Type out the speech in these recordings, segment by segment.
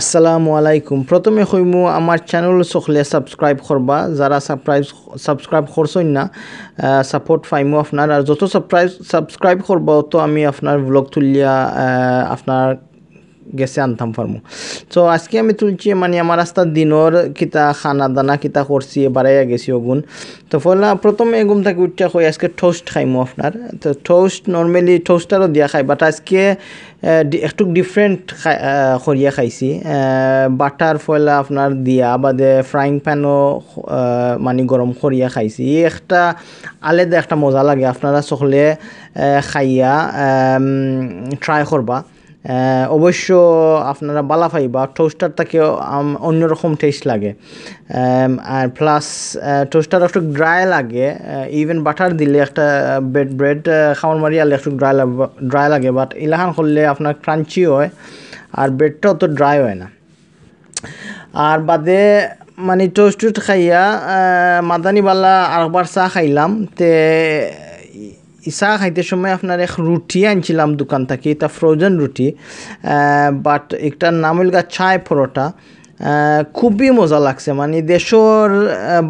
আসসালামু আলাইকুম প্রথমে হইমু আমার চ্যানেল সকলে সাবস্ক্রাইব করবা যারা সাবস্ক্রাইব সাবস্ক্রাইব করছই না সাপোর্ট পাইমু আপনার আর যত সাবস্ক্রাইব সাবস্ক্রাইব করবা তো আমি আপনার ব্লগ তুলিয়া আপনার গেছে আনতাম ফার্মো তো আজকে আমি তুলছি মানে আমার রাস্তার দিনের কিতা খানা দানা কিতা করছি বাড়াইয়া গেছি ওগুন তো ফলে প্রথমে এগুম থাকি উঠা কই আজকে টোস্ট খাইমু আপনার তো টোস্ট নর্মেলি টোস্টারও দিয়া খাই বাট আজকে একটু ডিফারেন্ট করিয়া খাইছি বাটার ফয়লা আপনার দিয়া বাদে ফ্রাইং প্যানও মানে গরম করিয়া খাইছি একটা আলাদা একটা মজা লাগে আপনারা সকলে খাইয়া ট্রাই করবা অবশ্য আপনারা বালা পাইবা টোস্টারটাকে অন্যরকম টেস্ট লাগে আর প্লাস টোস্টার একটু ড্রাই লাগে ইভেন বাটার দিলে একটা ব্রেড ব্রেড খাওয়ার মারি একটু ড্রাই ড্রাই লাগে বাট ইলাহান করলে আপনার ক্রাঞ্চি হয় আর ব্রেডটা অত ড্রাই হয় না আর বাদে মানে টোস্ট টুস্ট খাইয়া মাদানিবালা আরেকবার চা খাইলাম তে ইসা খাইতে সময় আপনার এক রুটি আনছিলাম দোকান থেকে এটা ফ্রোজেন রুটি বাট একটার নাম হইল ছায় পরোটা খুবই মজা লাগছে মানে দেশর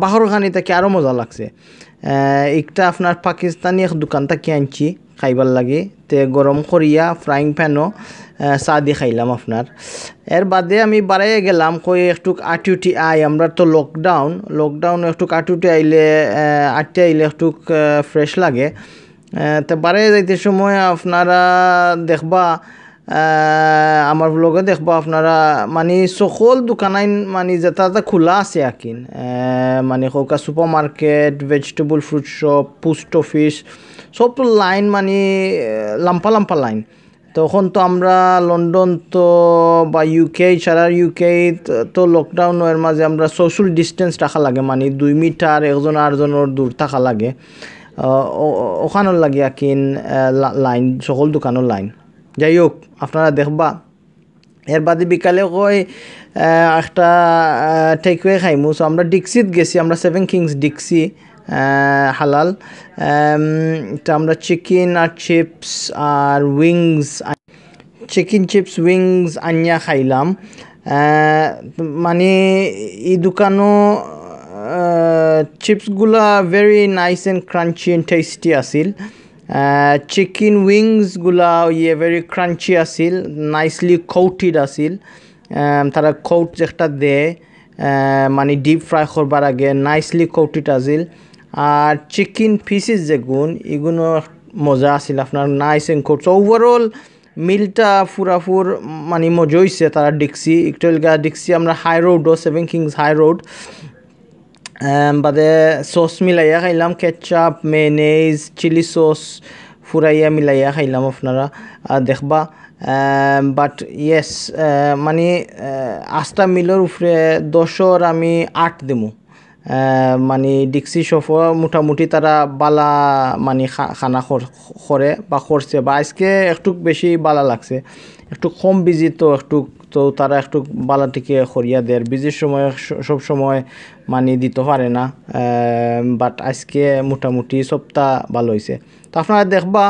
বাহরখানি থেকে আরও মজা লাগছে একটা আপনার পাকিস্তানি এক দোকান থেকে আনছি খাইবার লাগে তে গরম করিয়া ফ্রাইং প্যানও চা দিয়ে খাইলাম আপনার এর বাদে আমি বাড়াইয়া গেলাম কই একটু আটিউটি আই আমরা তো লকডাউন লকডাউন একটু আটিউটি আইলে আটটি আইলে একটু ফ্রেশ লাগে তো বারে যাইতে সময় আপনারা দেখবা আমার ব্লগে দেখবা আপনারা মানে সকল দোকানাইন মানে যেটা যেটা খোলা আছে আকিন মানে হোকা super market vegetable fruit shop post office সব লাইন মানে লাম্পা লাম্পা লাইন তখন তো আমরা লন্ডন তো বা ইউকে ছাড়া ইউকে তো লকডাউন এর মাঝে আমরা সোশ্যাল ডিস্টেন্স রাখা লাগে মানে দুই মিটার একজন আরজনের দূর থাকা লাগে ওখানোর লাগিয়া কিন লাইন সকল দোকানের লাইন যাই হোক আপনারা দেখবা এর বাদে বিকালে কই একটা ঠেকুয়ে খাইমু সো আমরা ডিক্সিত গেছি আমরা সেভেন কিংস ডিক্সি হালাল তো আমরা চিকেন আর চিপস আর উইংস চিকেন চিপস উইংস আনিয়া খাইলাম মানে এই দোকানও চিপসগুলা very nice and crunchy and tasty আছিল চিকেন উইংসগুলা ইয়ে ভেরি ক্রাঞ্চি আছিল নাইসলি খৌটিড আছিল um, তারা খৌট একটা দে মানে ডিপ ফ্রাই করবার আগে নাইসলি কৌটিট আছিল আর চিকেন পিসিস যেগুন এগুলো মজা আছিল আপনার নাইস এন্ড কোর্স ওভারঅল মিলটা ফুরাফুর মানে মজা হয়েছে তারা ডিক্সি একটু ডিক্সি আমরা হাই রোডও সেভেন কিংস হাই রোড বাদে সস মিলাইয়া খাইলাম কেচাপ মেনেজ চিলি সস ফুরাইয়া মিলাইয়া খাইলাম আপনারা দেখবা বাট ইয়েস মানে আস্তা মিলর উপরে দশর আমি আট দিমু মানে ডিক্সি সফ মোটামুটি তারা বালা মানে খানা করে বা করছে বা আজকে একটু বেশি বালা লাগছে একটু কম বিজি তো একটু তো তারা একটু বালাটিকে হরিয়া দেয় আর বিজির সময় সব সময় মানি দিতে পারে না বাট আজকে মোটামুটি সপ্তাহ ভালো হয়েছে তো আপনারা দেখবা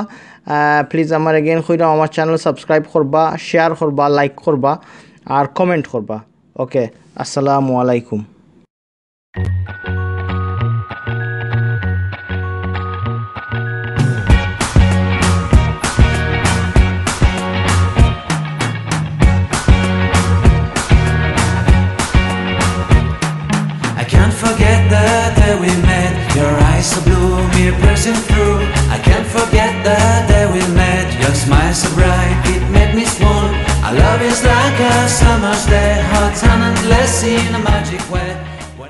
প্লিজ আমার এগেন কইরা আমার চ্যানেল সাবস্ক্রাইব করবা শেয়ার করবা লাইক করবা আর কমেন্ট করবা ওকে আসসালামু আলাইকুম the day we met Your eyes so blue, me piercing through I can't forget the day we met Your smile so bright, it made me swoon Our love is like a summer's day Hot and endless in a magic way